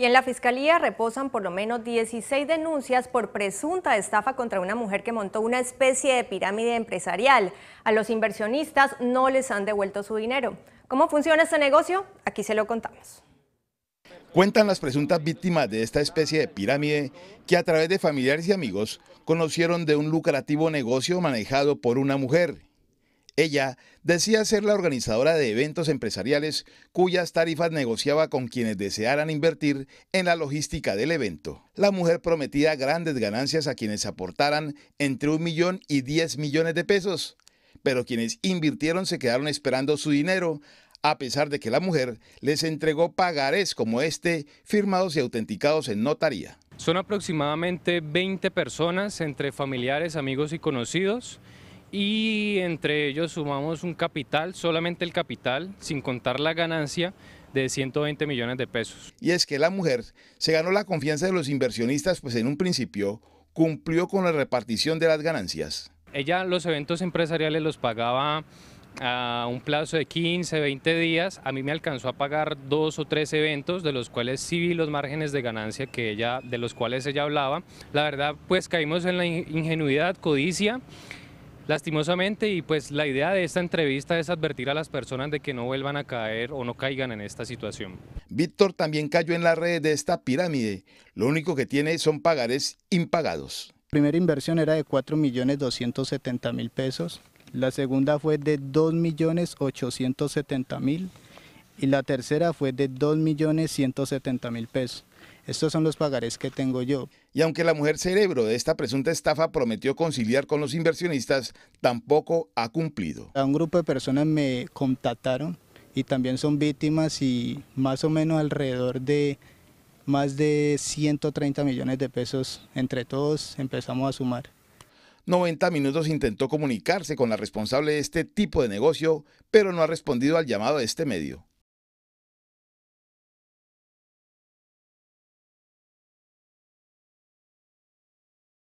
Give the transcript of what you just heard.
Y en la Fiscalía reposan por lo menos 16 denuncias por presunta estafa contra una mujer que montó una especie de pirámide empresarial. A los inversionistas no les han devuelto su dinero. ¿Cómo funciona este negocio? Aquí se lo contamos. Cuentan las presuntas víctimas de esta especie de pirámide que a través de familiares y amigos conocieron de un lucrativo negocio manejado por una mujer ella decía ser la organizadora de eventos empresariales cuyas tarifas negociaba con quienes desearan invertir en la logística del evento. La mujer prometía grandes ganancias a quienes aportaran entre un millón y 10 millones de pesos, pero quienes invirtieron se quedaron esperando su dinero, a pesar de que la mujer les entregó pagarés como este, firmados y autenticados en notaría. Son aproximadamente 20 personas entre familiares, amigos y conocidos y entre ellos sumamos un capital, solamente el capital, sin contar la ganancia de 120 millones de pesos. Y es que la mujer se ganó la confianza de los inversionistas, pues en un principio cumplió con la repartición de las ganancias. Ella los eventos empresariales los pagaba a un plazo de 15, 20 días. A mí me alcanzó a pagar dos o tres eventos, de los cuales sí vi los márgenes de ganancia que ella, de los cuales ella hablaba. La verdad, pues caímos en la ingenuidad, codicia lastimosamente y pues la idea de esta entrevista es advertir a las personas de que no vuelvan a caer o no caigan en esta situación. Víctor también cayó en la red de esta pirámide. Lo único que tiene son pagares impagados. La primera inversión era de 4.270.000 pesos. La segunda fue de 2.870.000 pesos y la tercera fue de 2.170.000 pesos. Estos son los pagarés que tengo yo. Y aunque la mujer cerebro de esta presunta estafa prometió conciliar con los inversionistas, tampoco ha cumplido. A un grupo de personas me contactaron y también son víctimas y más o menos alrededor de más de 130 millones de pesos entre todos empezamos a sumar. 90 minutos intentó comunicarse con la responsable de este tipo de negocio, pero no ha respondido al llamado de este medio.